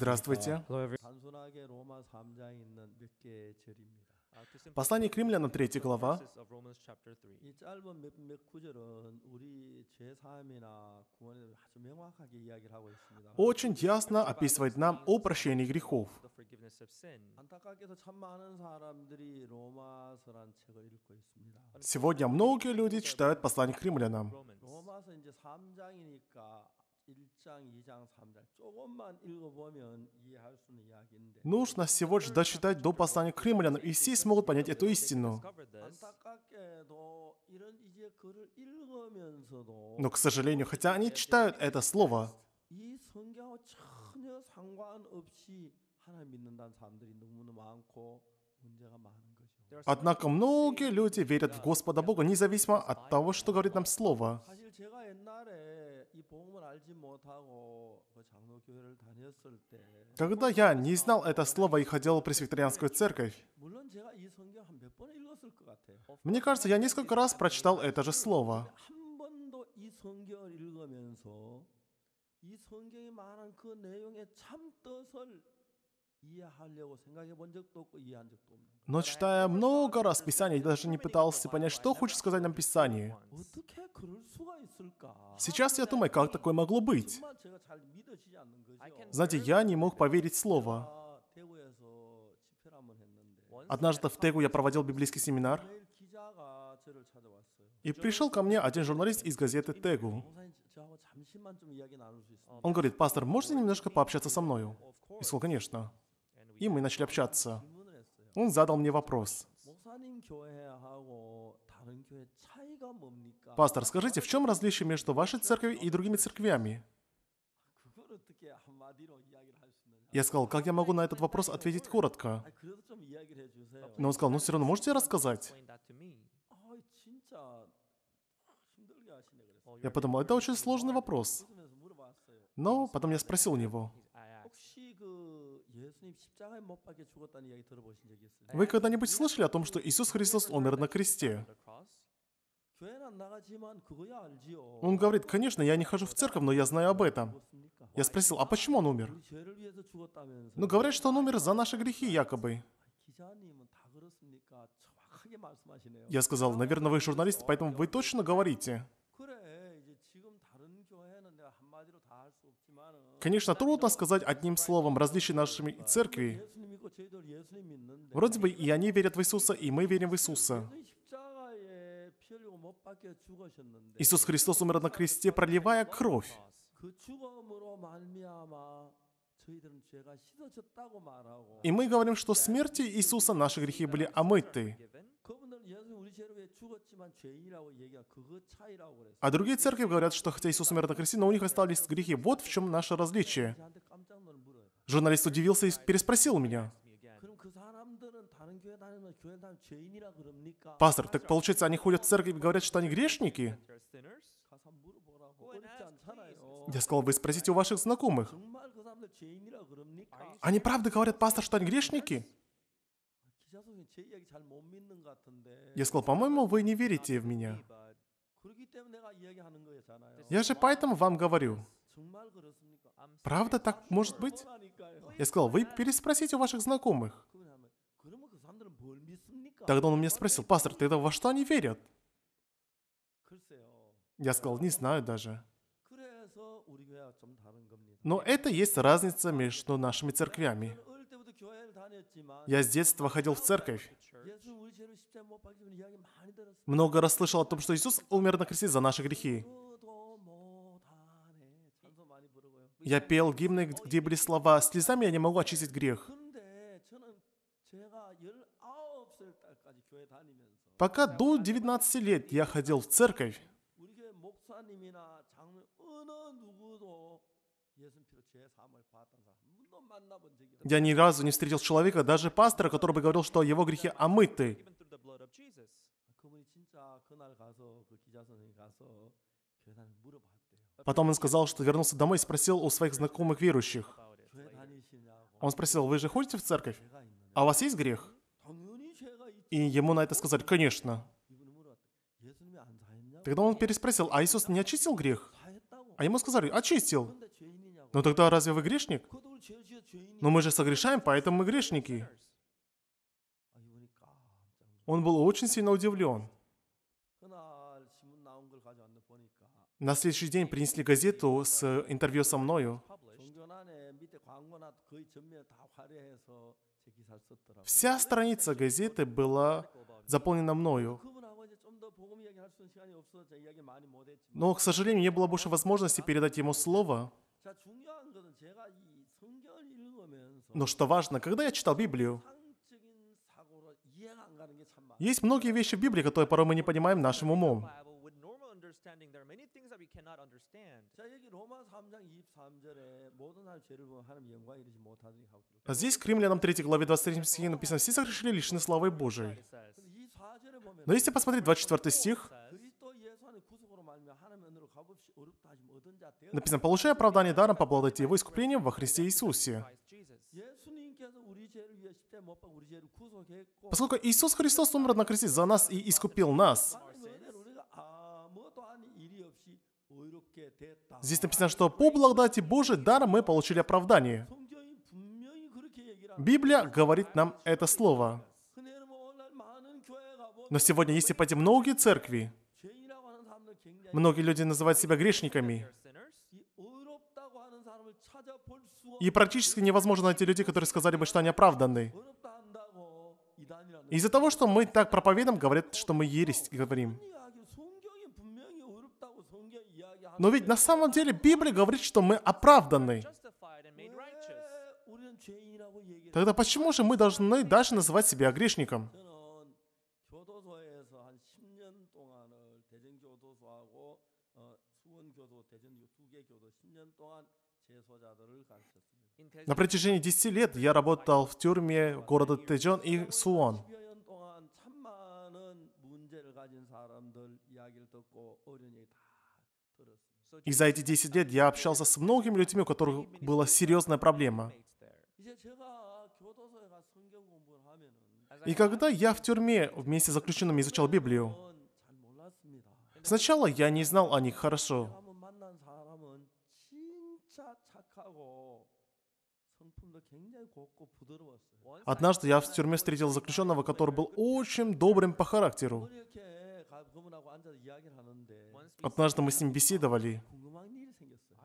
Здравствуйте. Uh, послание к римлянам 3 глава. Очень ясно описывает нам о прощении грехов. Сегодня многие люди читают послание к римлянам. 1장, 2장, 3장 조금만 읽어보면 이해할 수 있는 이야기인데 Нужно всего лишь дочитать до послания к римлянам, и все смогут понять эту истину. Но, к сожалению, хотя они читают это слово, Однако многие люди верят в Господа Бога, независимо от того, что говорит нам Слово. Когда я не знал это слово и ходил в пресвитерианскую церковь, мне кажется, я несколько раз прочитал это же слово. Но читая много раз Писание, я даже не пытался понять, что хочет сказать нам Писание. Сейчас я думаю, как такое могло быть. Знаете, я не мог поверить слово. Однажды в Тегу я проводил библейский семинар, и пришел ко мне один журналист из газеты Тегу. Он говорит, пастор, можете немножко пообщаться со мною? И сказал, конечно и мы начали общаться. Он задал мне вопрос. Пастор, скажите, в чем различие между вашей церковью и другими церквями? Я сказал, как я могу на этот вопрос ответить коротко? Но он сказал, ну все равно можете рассказать? Я подумал, это очень сложный вопрос. Но потом я спросил у него, вы когда-нибудь слышали о том, что Иисус Христос умер на кресте? Он говорит, конечно, я не хожу в церковь, но я знаю об этом. Я спросил, а почему он умер? Ну, говорят, что он умер за наши грехи, якобы. Я сказал, наверное, вы журналист, поэтому вы точно говорите. Конечно, трудно сказать одним словом, различие нашей церкви. Вроде бы и они верят в Иисуса, и мы верим в Иисуса. Иисус Христос умер на кресте, проливая кровь. И мы говорим, что смерти Иисуса наши грехи были омыты. А другие церкви говорят, что хотя Иисус умер на кресте, но у них остались грехи. Вот в чем наше различие. Журналист удивился и переспросил меня. Пастор, так получается, они ходят в церковь и говорят, что они грешники? Я сказал, вы спросите у ваших знакомых. Они правда говорят, пастор, что они грешники? Я сказал, по-моему, вы не верите в меня. Я же поэтому вам говорю. Правда так может быть? Я сказал, вы переспросите у ваших знакомых. Тогда он меня спросил, пастор, ты это во что они верят? Я сказал, не знаю даже. Но это есть разница между нашими церквями. Я с детства ходил в церковь. Много раз слышал о том, что Иисус умер на кресте за наши грехи. Я пел гимны, где были слова «Слезами я не могу очистить грех». Пока до 19 лет я ходил в церковь, я ни разу не встретил человека, даже пастора, который бы говорил, что его грехи омыты. Потом он сказал, что вернулся домой и спросил у своих знакомых верующих. Он спросил, вы же ходите в церковь? А у вас есть грех? И ему на это сказали, конечно. Тогда он переспросил, а Иисус не очистил грех? А ему сказали, очистил. Но тогда разве вы грешник? Но мы же согрешаем, поэтому мы грешники. Он был очень сильно удивлен. На следующий день принесли газету с интервью со мною. Вся страница газеты была заполнена мною. Но, к сожалению, не было больше возможности передать ему слово. Но что важно, когда я читал Библию, есть многие вещи в Библии, которые порой мы не понимаем нашим умом. А здесь к римлянам 3 главе 23 стихе написано «Все согрешили лишены славы Божией». Но если посмотреть 24 стих, Написано, получая оправдание даром, по благодати его искупления во Христе Иисусе. Поскольку Иисус Христос умер на кресте за нас и искупил нас, Здесь написано, что по благодати Божией даром мы получили оправдание. Библия говорит нам это слово. Но сегодня есть и пойти многие церкви, Многие люди называют себя грешниками. И практически невозможно найти людей, которые сказали бы, что они оправданы. Из-за того, что мы так проповедуем, говорят, что мы ересь говорим. Но ведь на самом деле Библия говорит, что мы оправданы. Тогда почему же мы должны даже называть себя грешником? На протяжении 10 лет я работал в тюрьме города Тэджон и Суон. И за эти 10 лет я общался с многими людьми, у которых была серьезная проблема. И когда я в тюрьме вместе с заключенными изучал Библию, сначала я не знал о них хорошо. Однажды я в тюрьме встретил заключенного, который был очень добрым по характеру. Однажды мы с ним беседовали,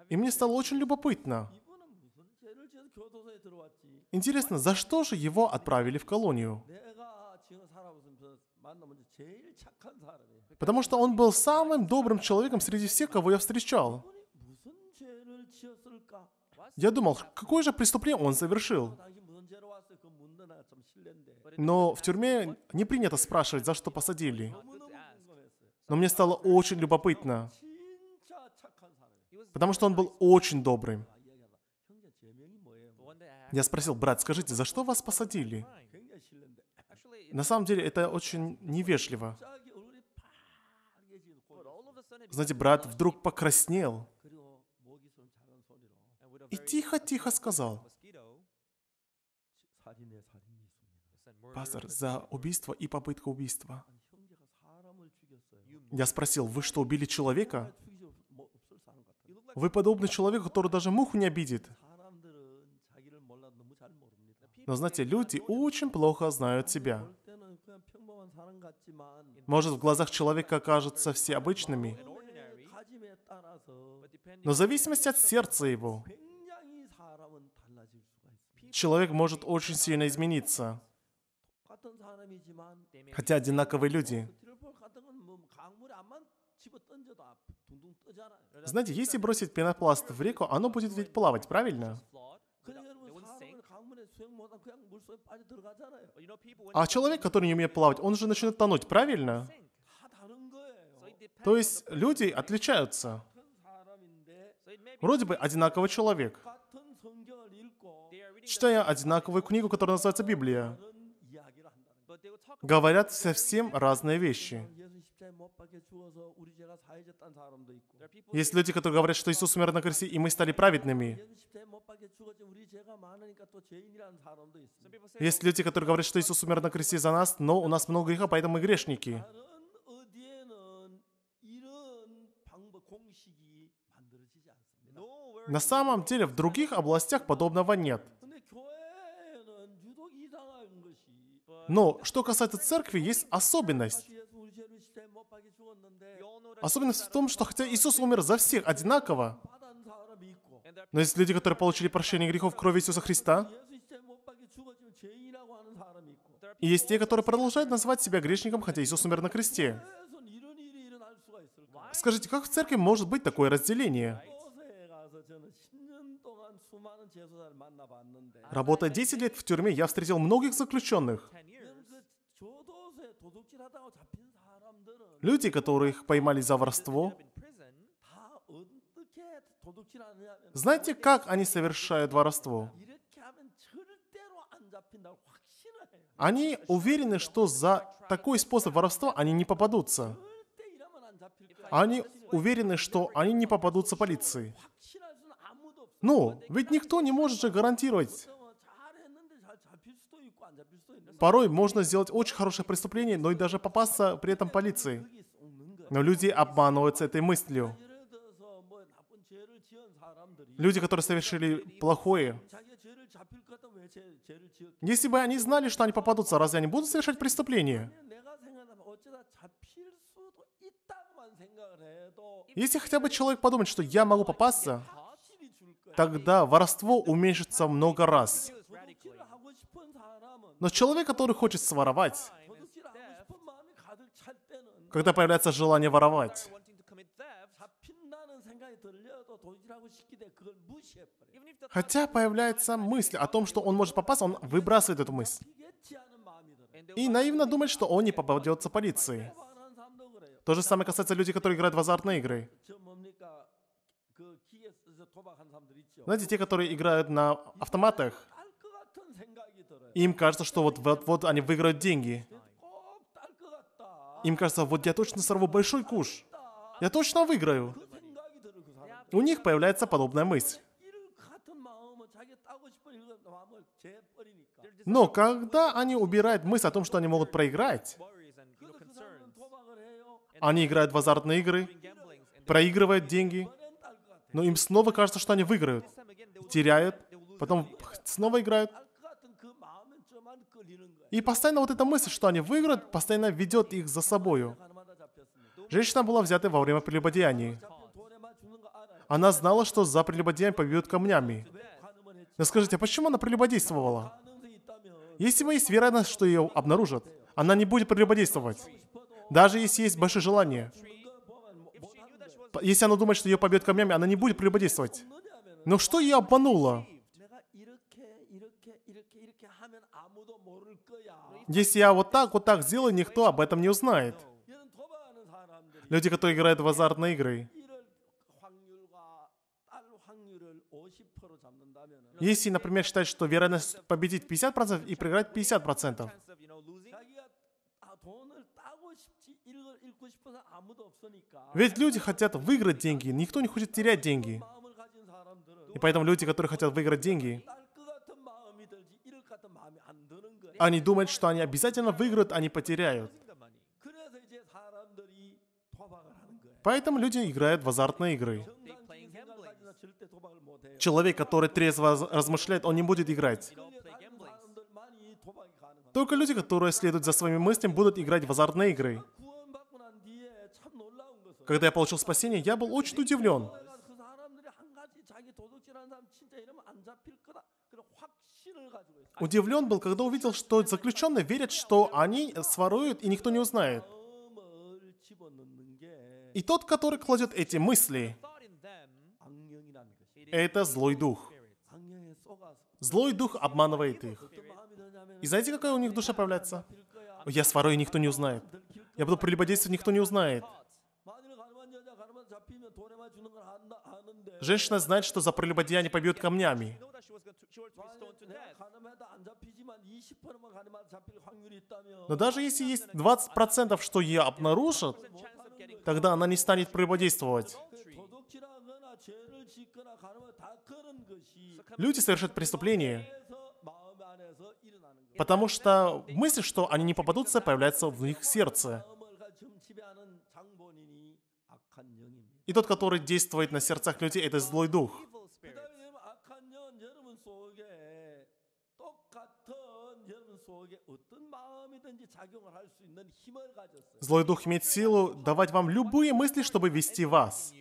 и мне стало очень любопытно. Интересно, за что же его отправили в колонию? Потому что он был самым добрым человеком среди всех, кого я встречал. Я думал, какое же преступление он совершил? Но в тюрьме не принято спрашивать, за что посадили. Но мне стало очень любопытно, потому что он был очень добрым. Я спросил, брат, скажите, за что вас посадили? На самом деле это очень невежливо. Знаете, брат вдруг покраснел и тихо-тихо сказал, «Пастор, за убийство и попытка убийства». Я спросил, «Вы что, убили человека?» Вы подобны человеку, который даже муху не обидит. Но знаете, люди очень плохо знают себя. Может, в глазах человека кажутся все обычными, но в зависимости от сердца его, человек может очень сильно измениться. Хотя одинаковые люди. Знаете, если бросить пенопласт в реку, оно будет ведь плавать, правильно? А человек, который не умеет плавать, он же начинает тонуть, правильно? То есть люди отличаются. Вроде бы одинаковый человек читая одинаковую книгу, которая называется Библия. Говорят совсем разные вещи. Есть люди, которые говорят, что Иисус умер на кресте, и мы стали праведными. Есть люди, которые говорят, что Иисус умер на кресте за нас, но у нас много греха, поэтому мы грешники. На самом деле в других областях подобного нет. Но что касается церкви, есть особенность. Особенность в том, что хотя Иисус умер за всех одинаково, но есть люди, которые получили прощение грехов крови Иисуса Христа, и есть те, которые продолжают называть себя грешником, хотя Иисус умер на кресте. Скажите, как в церкви может быть такое разделение? Работая 10 лет в тюрьме, я встретил многих заключенных. Люди, которых поймали за воровство, знаете, как они совершают воровство? Они уверены, что за такой способ воровства они не попадутся. Они уверены, что они не попадутся полиции. Ну, ведь никто не может же гарантировать. Порой можно сделать очень хорошее преступление, но и даже попасться при этом полиции. Но люди обманываются этой мыслью. Люди, которые совершили плохое. Если бы они знали, что они попадутся, разве они будут совершать преступление? Если хотя бы человек подумает, что я могу попасться, тогда воровство уменьшится много раз. Но человек, который хочет своровать, когда появляется желание воровать, Хотя появляется мысль о том, что он может попасть, он выбрасывает эту мысль. И наивно думает, что он не попадется полиции. То же самое касается людей, которые играют в азартные игры. Знаете, те, которые играют на автоматах, им кажется, что вот, вот, вот они выиграют деньги. Им кажется, вот я точно сорву большой куш. Я точно выиграю. У них появляется подобная мысль. Но когда они убирают мысль о том, что они могут проиграть, они играют в азартные игры, проигрывают деньги, но им снова кажется, что они выиграют. Теряют, потом снова играют. И постоянно вот эта мысль, что они выиграют, постоянно ведет их за собою. Женщина была взята во время прелюбодеяний. Она знала, что за прелюбодеяние побьют камнями. Но скажите, а почему она прелюбодействовала? Если бы есть вероятность, что ее обнаружат, она не будет прелюбодействовать. Даже если есть большое желание. Если она думает, что ее побьет камнями, она не будет прелюбодействовать. Но что ее обмануло? Если я вот так, вот так сделаю, никто об этом не узнает. Люди, которые играют в азартные игры. Если, например, считать, что вероятность победить 50% и проиграть 50%. Ведь люди хотят выиграть деньги, никто не хочет терять деньги. И поэтому люди, которые хотят выиграть деньги, они думают, что они обязательно выиграют, а не потеряют. Поэтому люди играют в азартные игры. Человек, который трезво размышляет, он не будет играть. Только люди, которые следуют за своими мыслями, будут играть в азартные игры. Когда я получил спасение, я был очень удивлен. Удивлен был, когда увидел, что заключенные верят, что они своруют и никто не узнает. И тот, который кладет эти мысли, это злой дух. Злой дух обманывает их. И знаете, какая у них душа проявляется? Я и никто не узнает. Я буду прелюбодействовать, никто не узнает. Женщина знает, что за прелюбодеяние побьют камнями. Но даже если есть 20%, что ее обнаружат, тогда она не станет прелюбодействовать. Люди совершают преступление, потому что мысль, что они не попадутся, появляется в их сердце. И тот, который действует на сердцах людей, это злой дух. Злой дух имеет силу давать вам любые мысли, чтобы вести вас.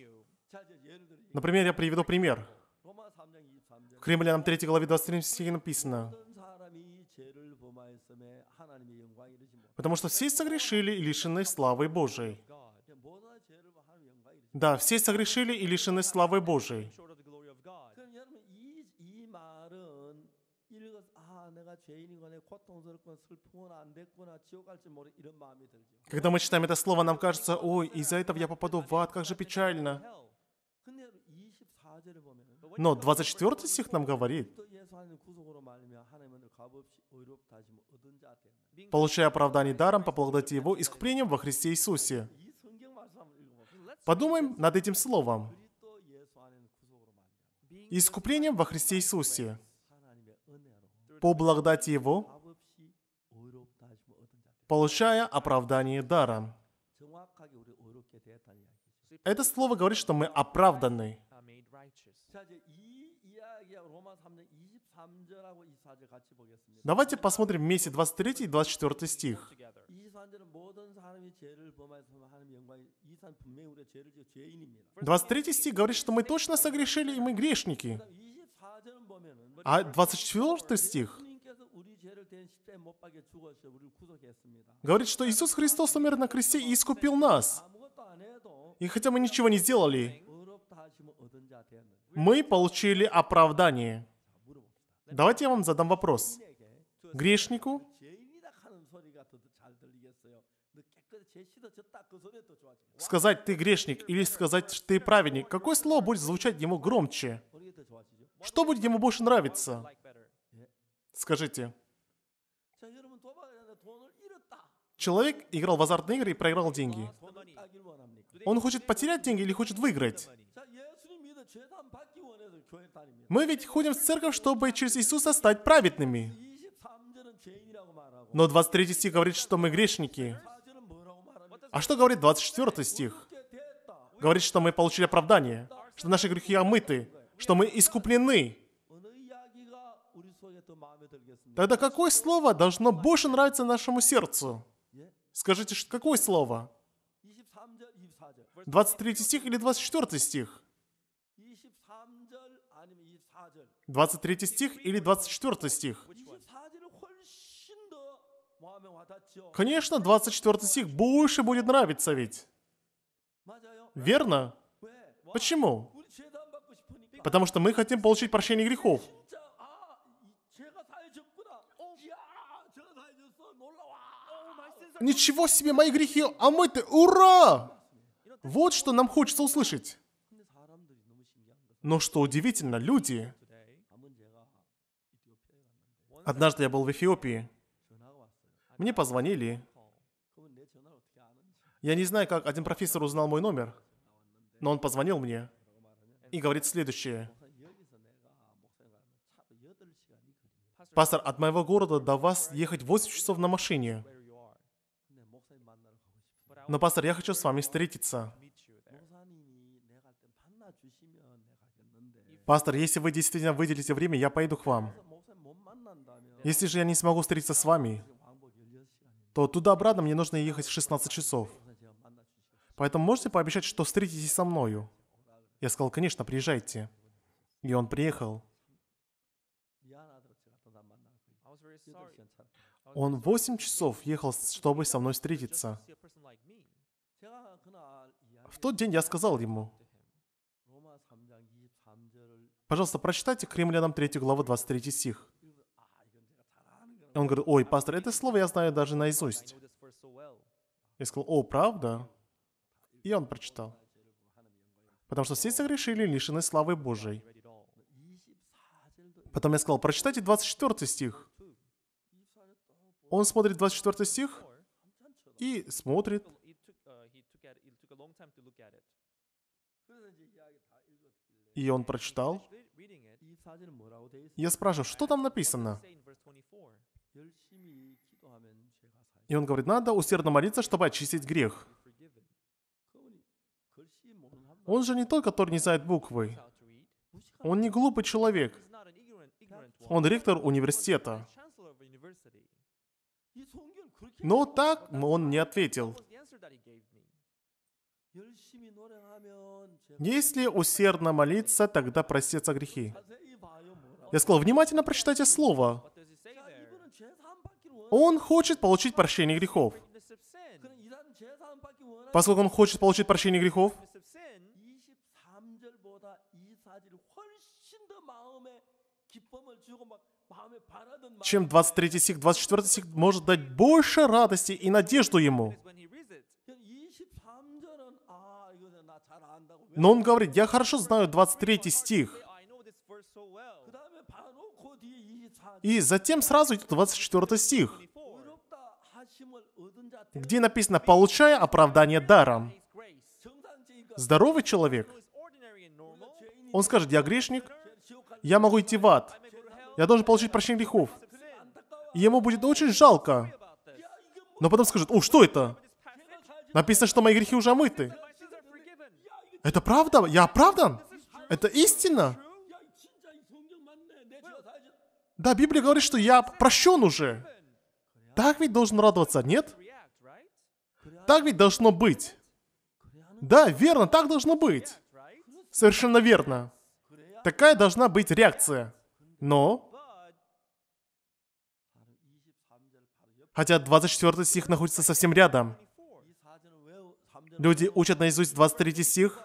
Например, я приведу пример. В Кремлянам 3 главе 23 стихе написано, «Потому что все согрешили и лишены славы Божией». Да, все согрешили и лишены славы Божией. Когда мы читаем это слово, нам кажется, ой, из-за этого я попаду в ад, как же печально. Но 24 стих нам говорит, получая оправдание даром по благодати Его искуплением во Христе Иисусе. Подумаем над этим словом. Искуплением во Христе Иисусе. По благодати Его, получая оправдание даром. Это слово говорит, что мы оправданы. Давайте посмотрим вместе 23 и 24 стих. 23 стих говорит, что мы точно согрешили, и мы грешники. А 24 стих говорит, что Иисус Христос умер на кресте и искупил нас. И хотя мы ничего не сделали, мы получили оправдание. Давайте я вам задам вопрос. Грешнику Сказать «ты грешник» или сказать «ты праведник», какое слово будет звучать ему громче? Что будет ему больше нравиться? Скажите. Человек играл в азартные игры и проиграл деньги. Он хочет потерять деньги или хочет выиграть? Мы ведь ходим в церковь, чтобы через Иисуса стать праведными. Но 23 стих говорит, что мы грешники. А что говорит 24 стих? Говорит, что мы получили оправдание, что наши грехи омыты, что мы искуплены. Тогда какое слово должно больше нравиться нашему сердцу? Скажите, какое слово? 23 стих или 24 стих? 23 стих или 24 стих? Конечно, 24 стих больше будет нравиться ведь. Верно? Почему? Потому что мы хотим получить прощение грехов. Ничего себе, мои грехи омыты! А ура! Вот что нам хочется услышать. Но что удивительно, люди... Однажды я был в Эфиопии. Мне позвонили. Я не знаю, как один профессор узнал мой номер, но он позвонил мне и говорит следующее. Пастор, от моего города до вас ехать 8 часов на машине. Но, пастор, я хочу с вами встретиться. Пастор, если вы действительно выделите время, я пойду к вам. Если же я не смогу встретиться с вами, то туда-обратно мне нужно ехать в 16 часов. Поэтому можете пообещать, что встретитесь со мною? Я сказал, конечно, приезжайте. И он приехал. Он 8 часов ехал, чтобы со мной встретиться. В тот день я сказал ему, пожалуйста, прочитайте Кремлянам 3 главу 23 стих. И он говорит, ой, пастор, это слово я знаю даже наизусть. Я сказал, о, правда? И он прочитал. Потому что все согрешили, лишены славы Божией. Потом я сказал, прочитайте 24 стих. Он смотрит 24 стих и смотрит. И он прочитал. Я спрашиваю, что там написано? И он говорит, надо усердно молиться, чтобы очистить грех. Он же не тот, который не знает буквы. Он не глупый человек. Он ректор университета. Но так он не ответил. Если усердно молиться, тогда простятся грехи. Я сказал, внимательно прочитайте слово. Он хочет получить прощение грехов. Поскольку он хочет получить прощение грехов, чем 23 стих, 24 стих может дать больше радости и надежду ему. Но он говорит, я хорошо знаю 23 стих. И затем сразу идет 24 стих где написано «получая оправдание даром». Здоровый человек, он скажет, я грешник, я могу идти в ад, я должен получить прощение грехов. И ему будет очень жалко. Но потом скажет, о, что это? Написано, что мои грехи уже омыты. Это правда? Я оправдан? Это истина? Да, Библия говорит, что я прощен уже. Так ведь должен радоваться, нет? Так ведь должно быть. Да, верно, так должно быть. Совершенно верно. Такая должна быть реакция. Но... Хотя 24 стих находится совсем рядом. Люди учат наизусть 23 стих,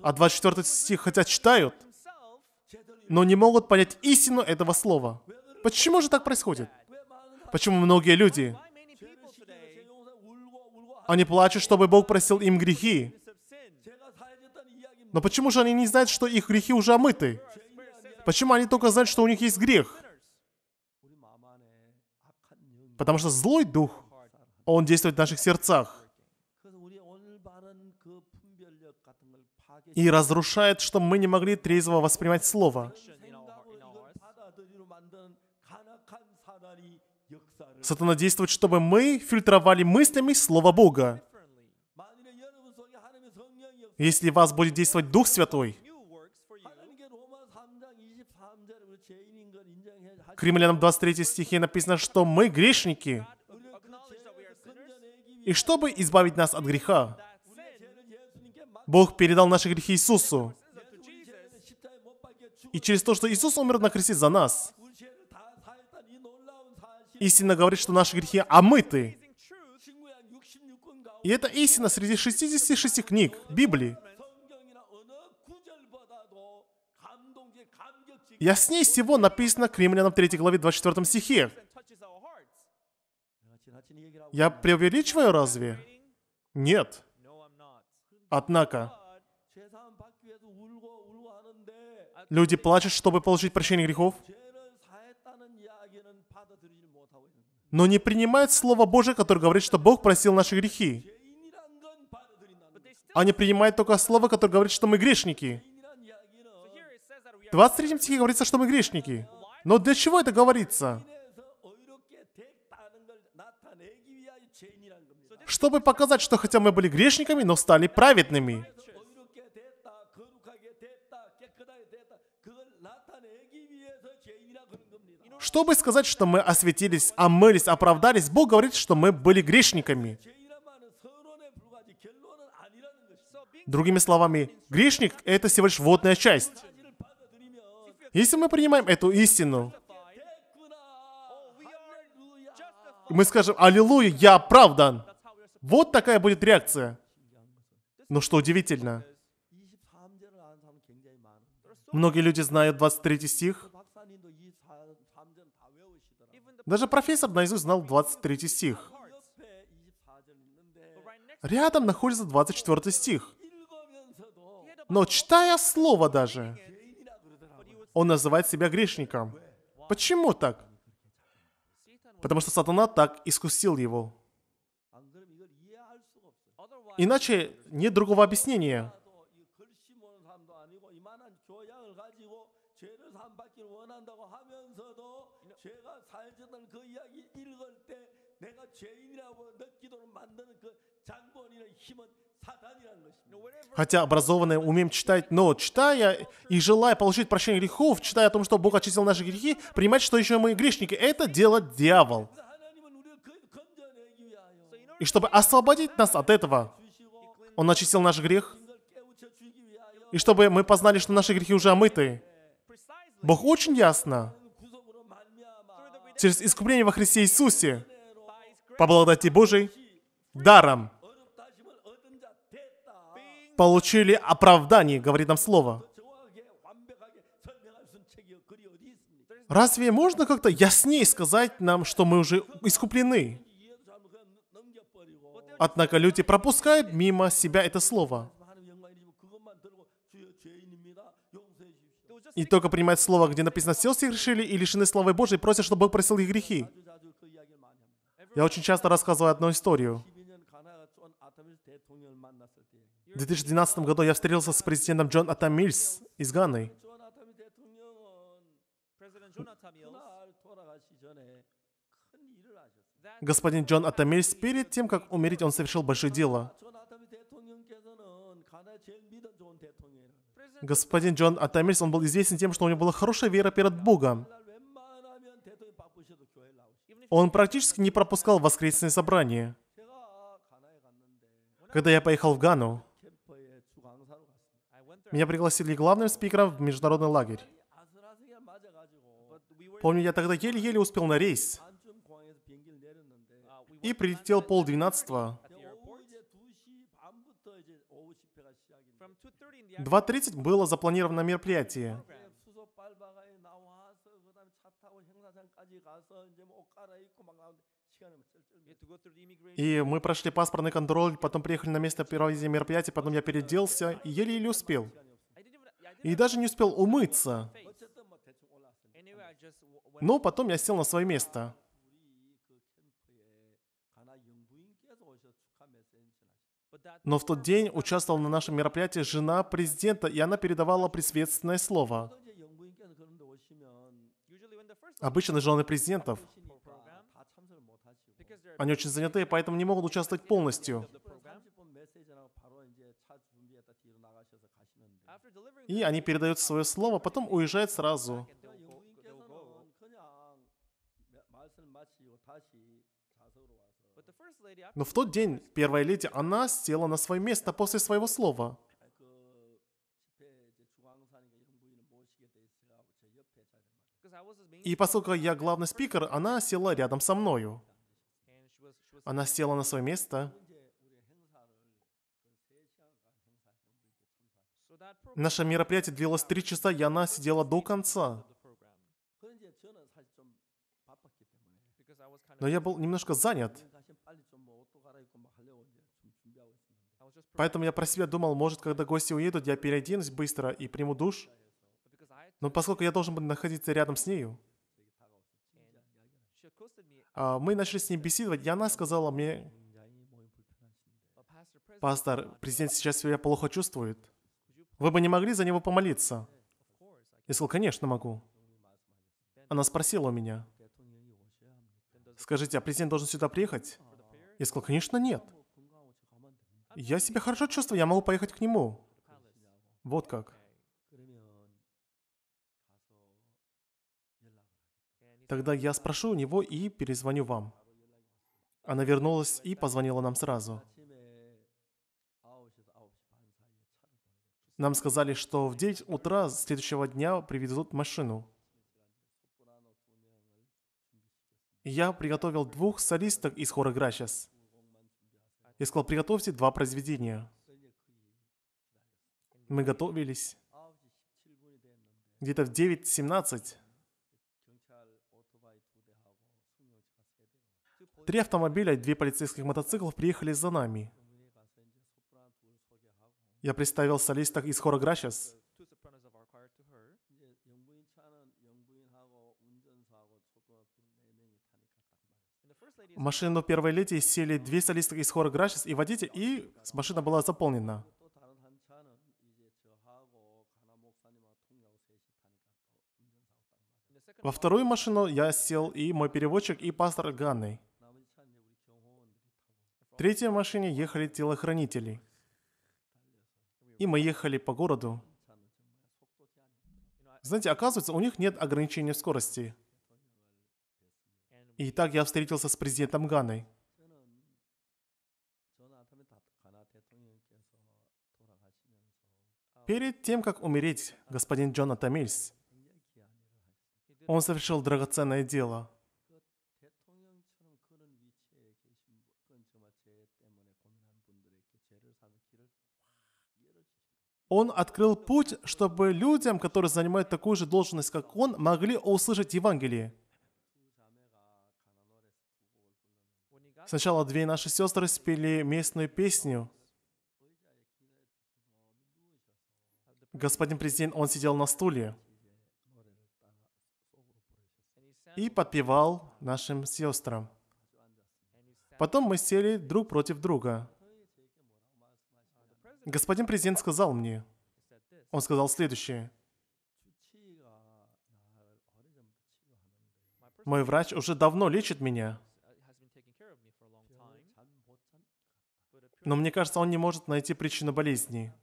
а 24 стих хотя читают, но не могут понять истину этого слова. Почему же так происходит? Почему многие люди они плачут, чтобы Бог просил им грехи. Но почему же они не знают, что их грехи уже омыты? Почему они только знают, что у них есть грех? Потому что злой дух, он действует в наших сердцах. И разрушает, что мы не могли трезво воспринимать Слово. Сатана действует, чтобы мы фильтровали мыслями Слово Бога. Если в вас будет действовать Дух Святой, к Римлянам 23 стихе написано, что мы грешники. И чтобы избавить нас от греха, Бог передал наши грехи Иисусу. И через то, что Иисус умер на кресте за нас, Истина говорит, что наши грехи омыты. А И это истина среди 66 книг Библии. Яснее всего написано к римлянам 3 главе 24 стихе. Я преувеличиваю разве? Нет. Однако, люди плачут, чтобы получить прощение грехов. но не принимают Слово Божие, которое говорит, что Бог просил наши грехи. Они а принимают только Слово, которое говорит, что мы грешники. В 23 стихе говорится, что мы грешники. Но для чего это говорится? Чтобы показать, что хотя мы были грешниками, но стали праведными. Чтобы сказать, что мы осветились, омылись, оправдались, Бог говорит, что мы были грешниками. Другими словами, грешник — это всего лишь водная часть. Если мы принимаем эту истину, мы скажем «Аллилуйя, я оправдан!» Вот такая будет реакция. Но что удивительно, многие люди знают 23 стих, даже профессор наизусть знал 23 стих. Рядом находится 24 стих. Но читая слово даже, он называет себя грешником. Почему так? Потому что сатана так искусил его. Иначе нет другого объяснения. Хотя образованные умеем читать, но читая и желая получить прощение грехов, читая о том, что Бог очистил наши грехи, принимать, что еще мы грешники, это дело дьявол. И чтобы освободить нас от этого, Он очистил наш грех. И чтобы мы познали, что наши грехи уже омыты. Бог очень ясно. Через искупление во Христе Иисусе. По благодати Божией даром получили оправдание, говорит нам слово. Разве можно как-то яснее сказать нам, что мы уже искуплены? Однако люди пропускают мимо себя это слово. И только принимают слово, где написано «все согрешили и лишены славы Божьей», просят, чтобы Бог просил их грехи. Я очень часто рассказываю одну историю. В 2012 году я встретился с президентом Джон Атамильс из Ганы. Э, Господин Джон Атамильс, перед тем, как умереть, он совершил большое дело. Господин Джон Атамильс, он был известен тем, что у него была хорошая вера перед Богом. Он практически не пропускал воскресные собрания. Когда я поехал в Гану, меня пригласили главным спикером в международный лагерь. Помню, я тогда еле-еле успел на рейс. И прилетел полдвенадцатого. 2.30 было запланировано мероприятие. И мы прошли паспортный контроль, потом приехали на место проведения мероприятия, потом я переделся и еле-еле успел. И даже не успел умыться. Но потом я сел на свое место. Но в тот день участвовала на нашем мероприятии жена президента, и она передавала приветственное слово. Обычно жены президентов они очень заняты, поэтому не могут участвовать полностью. И они передают свое слово, потом уезжают сразу. Но в тот день первая леди, она села на свое место после своего слова. И поскольку я главный спикер, она села рядом со мною. Она села на свое место. Наше мероприятие длилось три часа, и она сидела до конца. Но я был немножко занят. Поэтому я про себя думал, может, когда гости уедут, я переоденусь быстро и приму душ. Но поскольку я должен был находиться рядом с нею, а, мы начали с ним беседовать, и она сказала мне, «Пастор, президент сейчас себя плохо чувствует. Вы бы не могли за него помолиться?» Я сказал, «Конечно могу». Она спросила у меня, «Скажите, а президент должен сюда приехать?» Я сказал, «Конечно нет. Я себя хорошо чувствую, я могу поехать к нему». Вот как. Тогда я спрошу у него и перезвоню вам». Она вернулась и позвонила нам сразу. Нам сказали, что в 9 утра следующего дня привезут машину. Я приготовил двух солисток из хора Грачес. Я сказал, приготовьте два произведения. Мы готовились. Где-то в 9.17 Три автомобиля и две полицейских мотоциклов приехали за нами. Я представил солисток из хора Грачес. машину первой леди сели две солистки из хора Грачес и водитель, и машина была заполнена. Во вторую машину я сел и мой переводчик, и пастор Ганны третьей машине ехали телохранители. И мы ехали по городу. Знаете, оказывается, у них нет ограничения в скорости. И так я встретился с президентом Ганой. Перед тем, как умереть, господин Джона Тамильс, он совершил драгоценное дело. он открыл путь, чтобы людям, которые занимают такую же должность, как он, могли услышать Евангелие. Сначала две наши сестры спели местную песню. Господин президент, он сидел на стуле и подпевал нашим сестрам. Потом мы сели друг против друга. Господин президент сказал мне, он сказал следующее. Мой врач уже давно лечит меня. Но мне кажется, он не может найти причину болезни.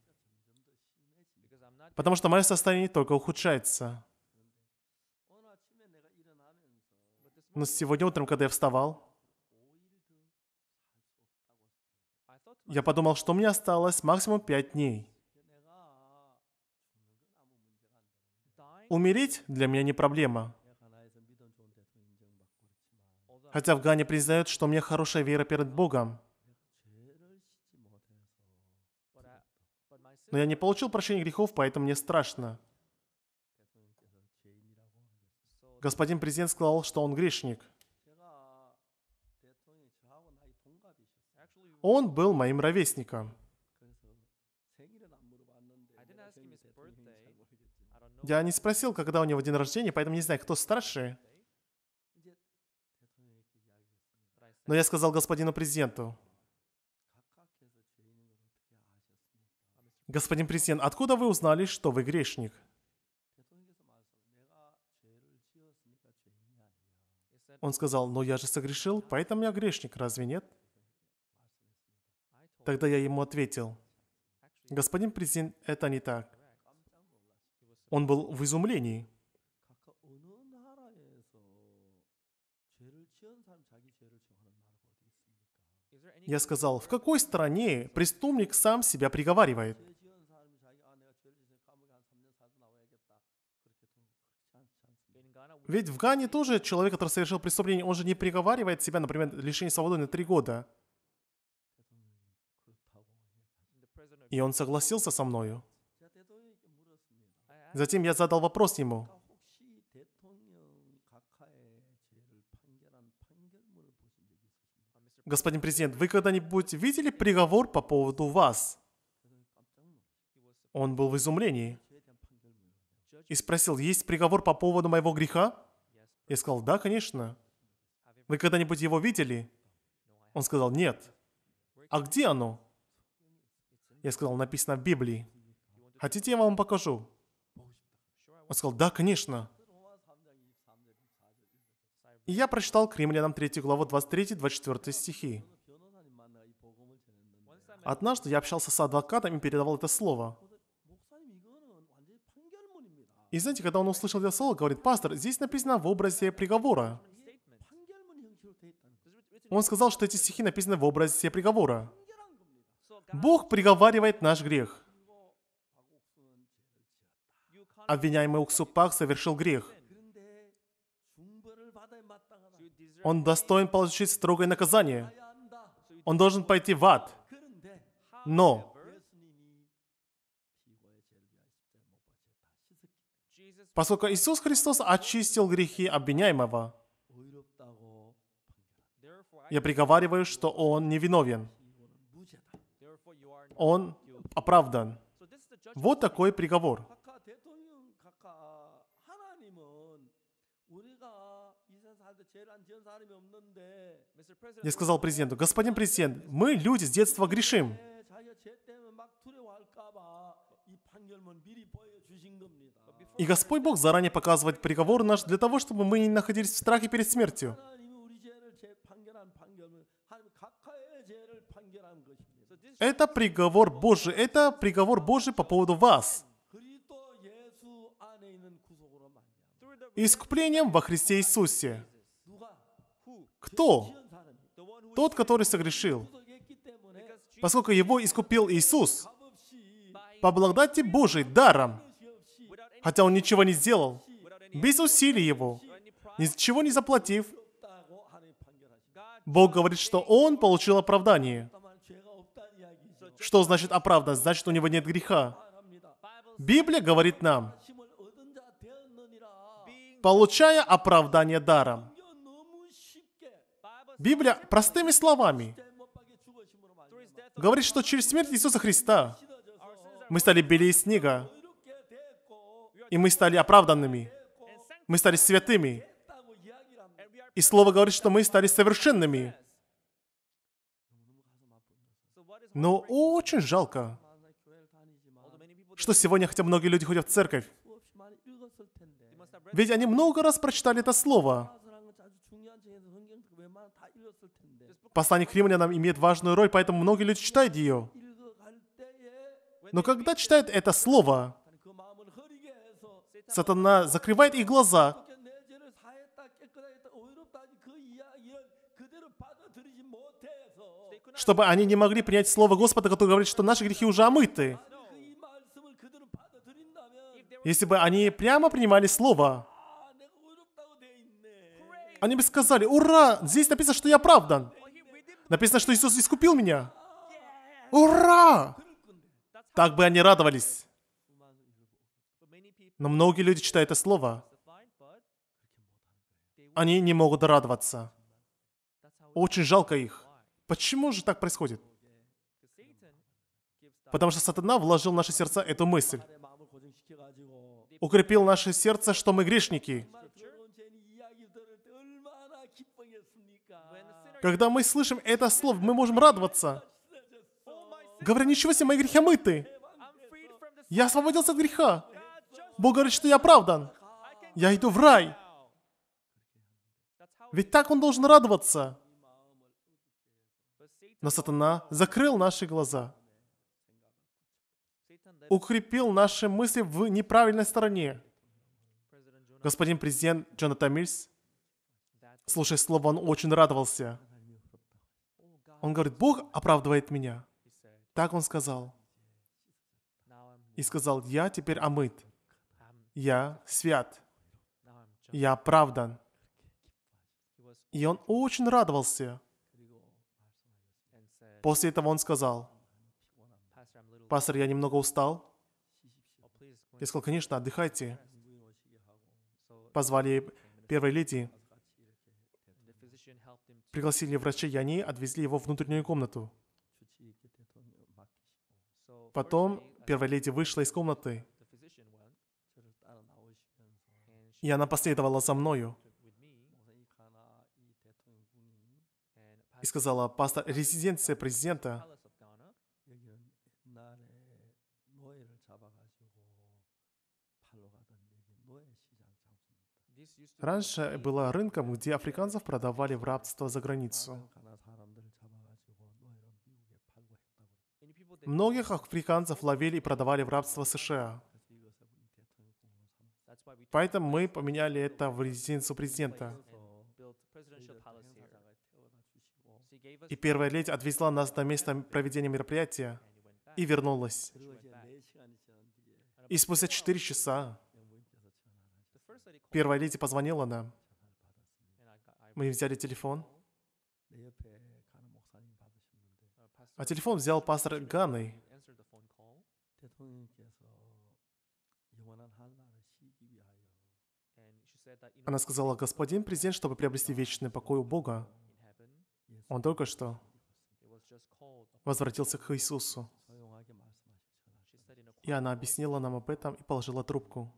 Потому что мое состояние только ухудшается. Но сегодня утром, когда я вставал, Я подумал, что мне осталось максимум пять дней. Умереть для меня не проблема. Хотя в Гане признают, что у меня хорошая вера перед Богом. Но я не получил прощения грехов, поэтому мне страшно. Господин президент сказал, что он грешник. Он был моим ровесником. Я не спросил, когда у него день рождения, поэтому не знаю, кто старше. Но я сказал господину президенту. Господин президент, откуда вы узнали, что вы грешник? Он сказал, но я же согрешил, поэтому я грешник, разве нет? Тогда я ему ответил, «Господин президент, это не так». Он был в изумлении. Я сказал, в какой стране преступник сам себя приговаривает? Ведь в Гане тоже человек, который совершил преступление, он же не приговаривает себя, например, лишение свободы на три года. и он согласился со мною. Затем я задал вопрос ему. Господин президент, вы когда-нибудь видели приговор по поводу вас? Он был в изумлении и спросил, есть приговор по поводу моего греха? Я сказал, да, конечно. Вы когда-нибудь его видели? Он сказал, нет. А где оно? Я сказал, написано в Библии. Хотите, я вам покажу? Он сказал, да, конечно. И я прочитал к римлянам 3 главу 23-24 стихи. Однажды я общался с адвокатом и передавал это слово. И знаете, когда он услышал это слово, говорит, пастор, здесь написано в образе приговора. Он сказал, что эти стихи написаны в образе приговора. Бог приговаривает наш грех. Обвиняемый Уксупах совершил грех. Он достоин получить строгое наказание. Он должен пойти в ад. Но поскольку Иисус Христос очистил грехи обвиняемого, я приговариваю, что он невиновен он оправдан. Вот такой приговор. Я сказал президенту, господин президент, мы люди с детства грешим. И Господь Бог заранее показывает приговор наш для того, чтобы мы не находились в страхе перед смертью. Это приговор Божий. Это приговор Божий по поводу вас. Искуплением во Христе Иисусе. Кто? Тот, который согрешил. Поскольку его искупил Иисус, по благодати Божией даром, хотя он ничего не сделал, без усилий его, ничего не заплатив, Бог говорит, что он получил оправдание. Что значит оправданность? Значит, у него нет греха. Библия говорит нам, получая оправдание даром. Библия простыми словами говорит, что через смерть Иисуса Христа мы стали белее снега, и мы стали оправданными, мы стали святыми. И Слово говорит, что мы стали совершенными. Но очень жалко, что сегодня, хотя многие люди ходят в церковь, ведь они много раз прочитали это слово. Послание к римлянам имеет важную роль, поэтому многие люди читают ее. Но когда читает это слово, сатана закрывает их глаза чтобы они не могли принять слово Господа, который говорит, что наши грехи уже омыты. Если бы они прямо принимали слово, они бы сказали, ура, здесь написано, что я оправдан. Написано, что Иисус искупил меня. Ура! Так бы они радовались. Но многие люди читают это слово они не могут радоваться. Очень жалко их. Почему же так происходит? Потому что сатана вложил в наши сердца эту мысль. Укрепил наше сердце, что мы грешники. Когда мы слышим это слово, мы можем радоваться. Говоря, ничего себе, мои грехи мыты. Я освободился от греха. Бог говорит, что я оправдан. Я иду в рай. Ведь так он должен радоваться. Но сатана закрыл наши глаза, укрепил наши мысли в неправильной стороне. Господин президент Джонатан Мильс, слушая слово, он очень радовался. Он говорит, Бог оправдывает меня. Так он сказал. И сказал, я теперь омыт. Я свят. Я оправдан. И он очень радовался. После этого он сказал, «Пастор, я немного устал». Я сказал, «Конечно, отдыхайте». Позвали первой леди, пригласили врачей, и они отвезли его в внутреннюю комнату. Потом первая леди вышла из комнаты, и она последовала за мною. и сказала, пастор, резиденция президента Раньше было рынком, где африканцев продавали в рабство за границу. Многих африканцев ловили и продавали в рабство США. Поэтому мы поменяли это в резиденцию президента. И первая леди отвезла нас на место проведения мероприятия и вернулась. И спустя 4 часа первая леди позвонила нам. Мы взяли телефон. А телефон взял пастор Ганой. Она сказала, «Господин президент, чтобы приобрести вечный покой у Бога, он только что возвратился к Иисусу. И она объяснила нам об этом и положила трубку.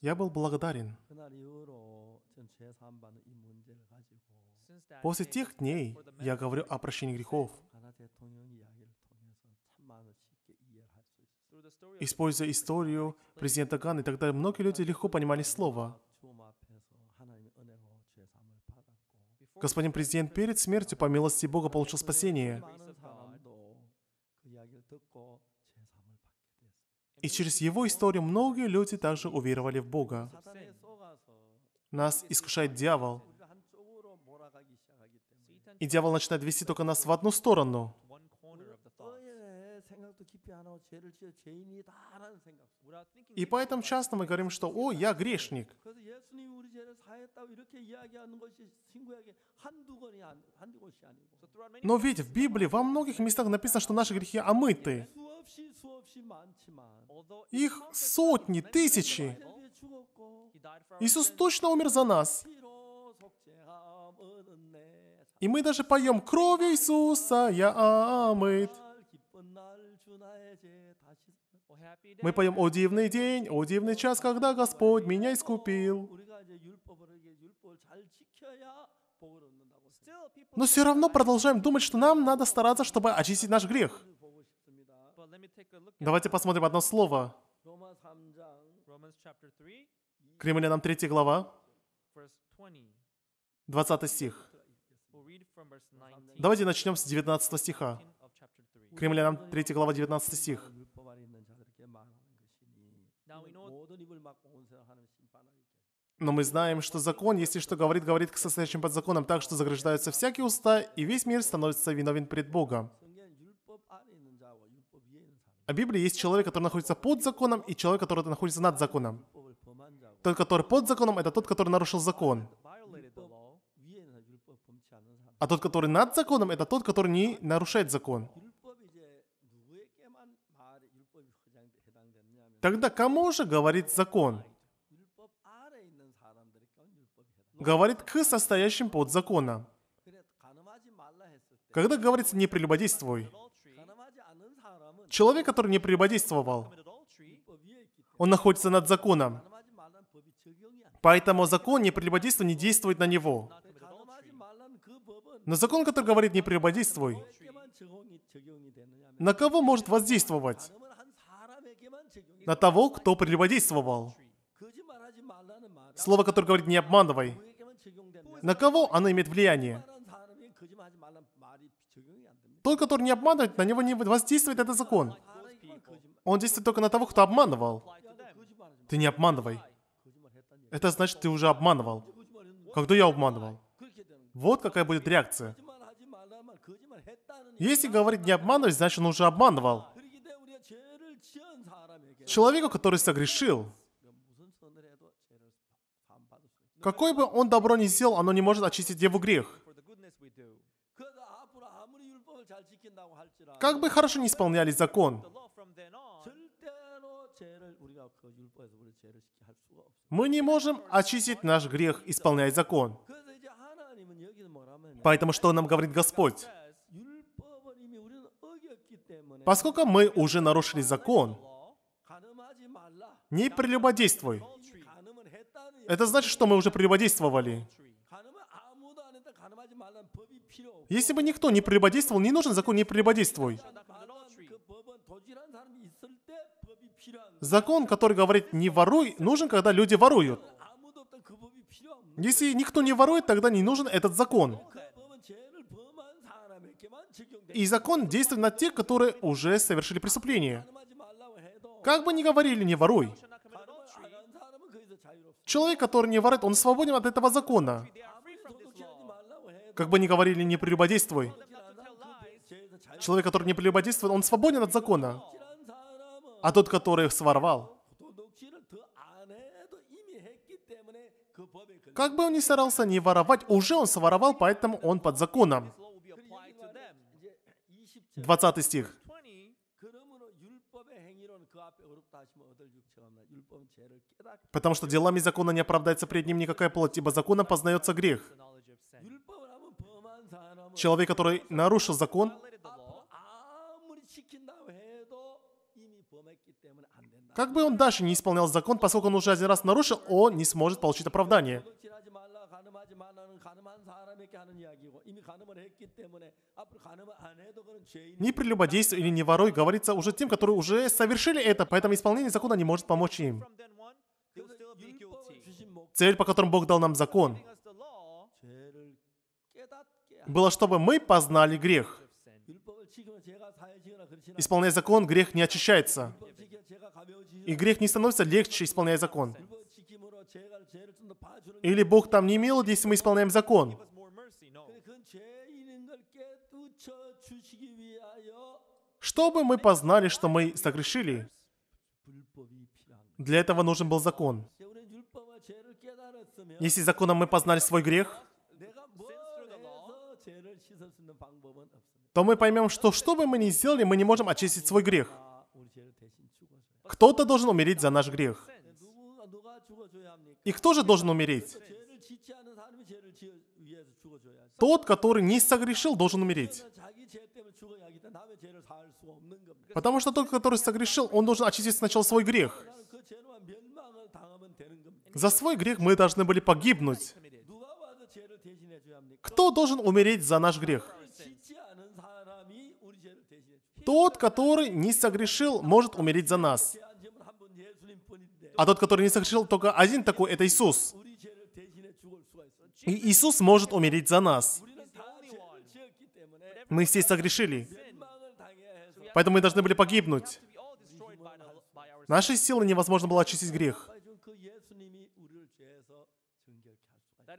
Я был благодарен. После тех дней я говорю о прощении грехов. Используя историю президента Ганы, тогда многие люди легко понимали слово. Господин президент перед смертью по милости Бога получил спасение. И через его историю многие люди также уверовали в Бога. Нас искушает дьявол. И дьявол начинает вести только нас в одну сторону. И поэтому часто мы говорим, что «О, я грешник». Но ведь в Библии во многих местах написано, что наши грехи омыты. Их сотни, тысячи. Иисус точно умер за нас. И мы даже поем «Кровь Иисуса я омыт». Мы поем «О дивный день, о дивный час, когда Господь меня искупил». Но все равно продолжаем думать, что нам надо стараться, чтобы очистить наш грех. Давайте посмотрим одно слово. К римлянам 3 глава, 20 стих. Давайте начнем с 19 стиха. Кремлянам 3 глава 19 стих. Но мы знаем, что закон, если что говорит, говорит к состоящим под законом, так что заграждаются всякие уста, и весь мир становится виновен пред Богом. А в Библии есть человек, который находится под законом, и человек, который находится над законом. Тот, который под законом, это тот, который нарушил закон. А тот, который над законом, это тот, который не нарушает закон. Тогда кому же говорит закон? Говорит к состоящим под законом. Когда говорится «не прелюбодействуй», человек, который не прелюбодействовал, он находится над законом. Поэтому закон не прелюбодейства не действует на него. Но закон, который говорит «не прелюбодействуй», на кого может воздействовать? на того, кто прелюбодействовал. Слово, которое говорит «не обманывай». На кого оно имеет влияние? Тот, который не обманывает, на него не воздействует этот закон. Он действует только на того, кто обманывал. Ты не обманывай. Это значит, ты уже обманывал. Когда я обманывал? Вот какая будет реакция. Если говорить «не обманывай», значит, он уже обманывал. Человеку, который согрешил, какой бы он добро ни сделал, оно не может очистить его грех. Как бы хорошо не исполняли закон, мы не можем очистить наш грех, исполняя закон. Поэтому что нам говорит Господь? Поскольку мы уже нарушили закон, не прелюбодействуй. Это значит, что мы уже прелюбодействовали. Если бы никто не прелюбодействовал, не нужен закон «не прелюбодействуй». Закон, который говорит «не воруй», нужен, когда люди воруют. Если никто не ворует, тогда не нужен этот закон. И закон действует на тех, которые уже совершили преступление. Как бы ни говорили, не воруй. Человек, который не ворует, он свободен от этого закона. Как бы ни говорили, не прелюбодействуй. Человек, который не прелюбодействует, он свободен от закона. А тот, который сворвал, как бы он ни старался не воровать, уже он своровал, поэтому он под законом. 20 стих. Потому что делами закона не оправдается пред ним никакая плоть, ибо законом познается грех. Человек, который нарушил закон, как бы он даже не исполнял закон, поскольку он уже один раз нарушил, он не сможет получить оправдание. Не прелюбодействуй или не воруй, говорится уже тем, которые уже совершили это, поэтому исполнение закона не может помочь им. Цель, по которой Бог дал нам закон, было, чтобы мы познали грех. Исполняя закон, грех не очищается. И грех не становится легче, исполняя закон. Или Бог там не мило, если мы исполняем закон? Чтобы мы познали, что мы согрешили, для этого нужен был закон. Если законом мы познали свой грех, то мы поймем, что что бы мы ни сделали, мы не можем очистить свой грех. Кто-то должен умереть за наш грех. И кто же должен умереть. Тот, который не согрешил, должен умереть. Потому что тот, который согрешил, он должен очистить сначала свой грех. За свой грех мы должны были погибнуть. Кто должен умереть за наш грех? Тот, который не согрешил, может умереть за нас. А тот, который не согрешил, только один такой, это Иисус. И Иисус может умереть за нас. Мы все согрешили. Поэтому мы должны были погибнуть. Нашей силой невозможно было очистить грех.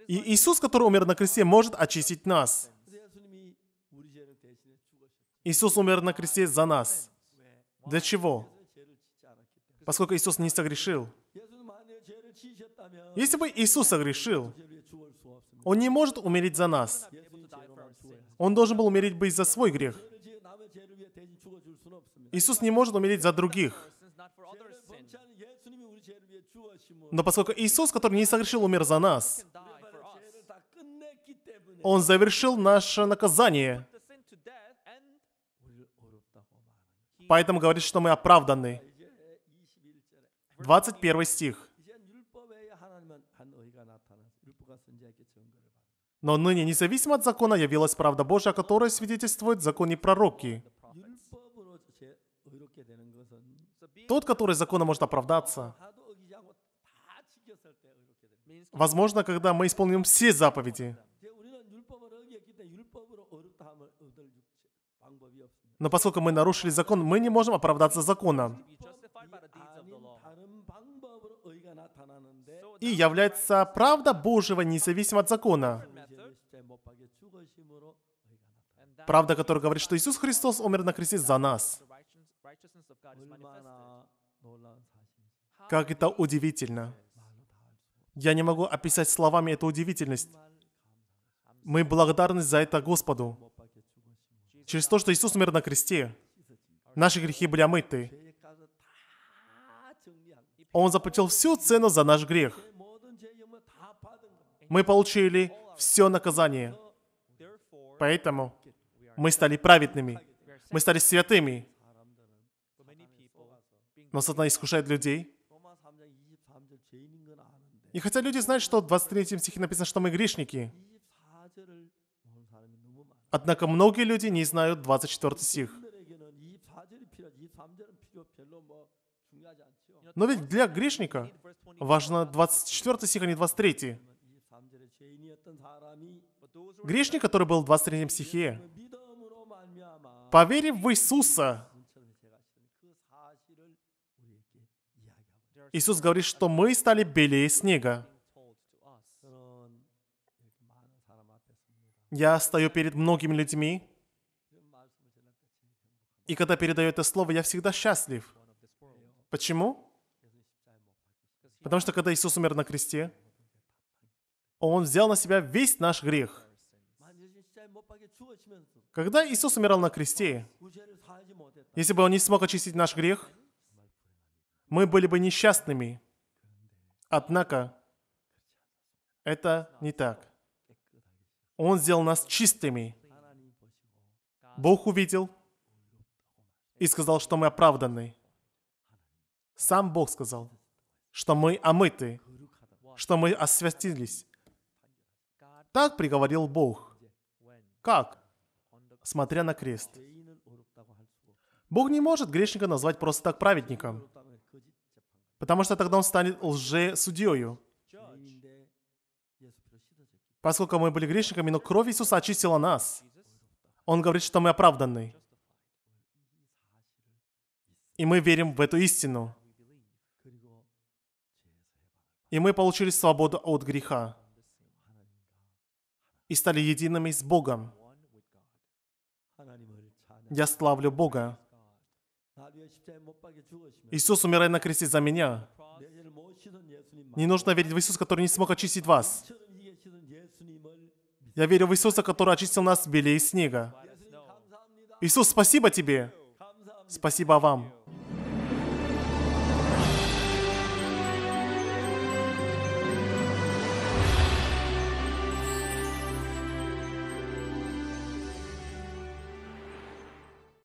И Иисус, который умер на кресте, может очистить нас. Иисус умер на кресте за нас. Для чего? поскольку Иисус не согрешил. Если бы Иисус согрешил, Он не может умереть за нас. Он должен был умереть бы за свой грех. Иисус не может умереть за других. Но поскольку Иисус, который не согрешил, умер за нас, Он завершил наше наказание. Поэтому говорит, что мы оправданы. 21 стих. Но ныне, независимо от закона, явилась правда Божия, которая свидетельствует в законе пророки. Тот, который законом может оправдаться. Возможно, когда мы исполним все заповеди. Но поскольку мы нарушили закон, мы не можем оправдаться законом и является правда Божьего независимо от закона. Правда, которая говорит, что Иисус Христос умер на кресте за нас. Как это удивительно. Я не могу описать словами эту удивительность. Мы благодарны за это Господу. Через то, что Иисус умер на кресте, наши грехи были омыты. А он заплатил всю цену за наш грех. Мы получили все наказание. Поэтому мы стали праведными. Мы стали святыми. Но сатана искушает людей. И хотя люди знают, что в 23 стихе написано, что мы грешники, однако многие люди не знают 24 стих. Но ведь для грешника важно 24 стих, а не 23. Грешник, который был в 23 стихе, поверив в Иисуса, Иисус говорит, что мы стали белее снега. Я стою перед многими людьми, и когда передаю это слово, я всегда счастлив. Почему? Потому что когда Иисус умер на кресте, Он взял на себя весь наш грех. Когда Иисус умирал на кресте, если бы Он не смог очистить наш грех, мы были бы несчастными. Однако, это не так. Он сделал нас чистыми. Бог увидел и сказал, что мы оправданы. Сам Бог сказал что мы омыты, а что мы освятились. Так приговорил Бог. Как? Смотря на крест. Бог не может грешника назвать просто так праведником, потому что тогда он станет лже-судьею. Поскольку мы были грешниками, но кровь Иисуса очистила нас. Он говорит, что мы оправданы. И мы верим в эту истину и мы получили свободу от греха и стали едиными с Богом. Я славлю Бога. Иисус, умирает на кресте за меня, не нужно верить в Иисуса, который не смог очистить вас. Я верю в Иисуса, который очистил нас белее снега. Иисус, спасибо тебе. Спасибо вам.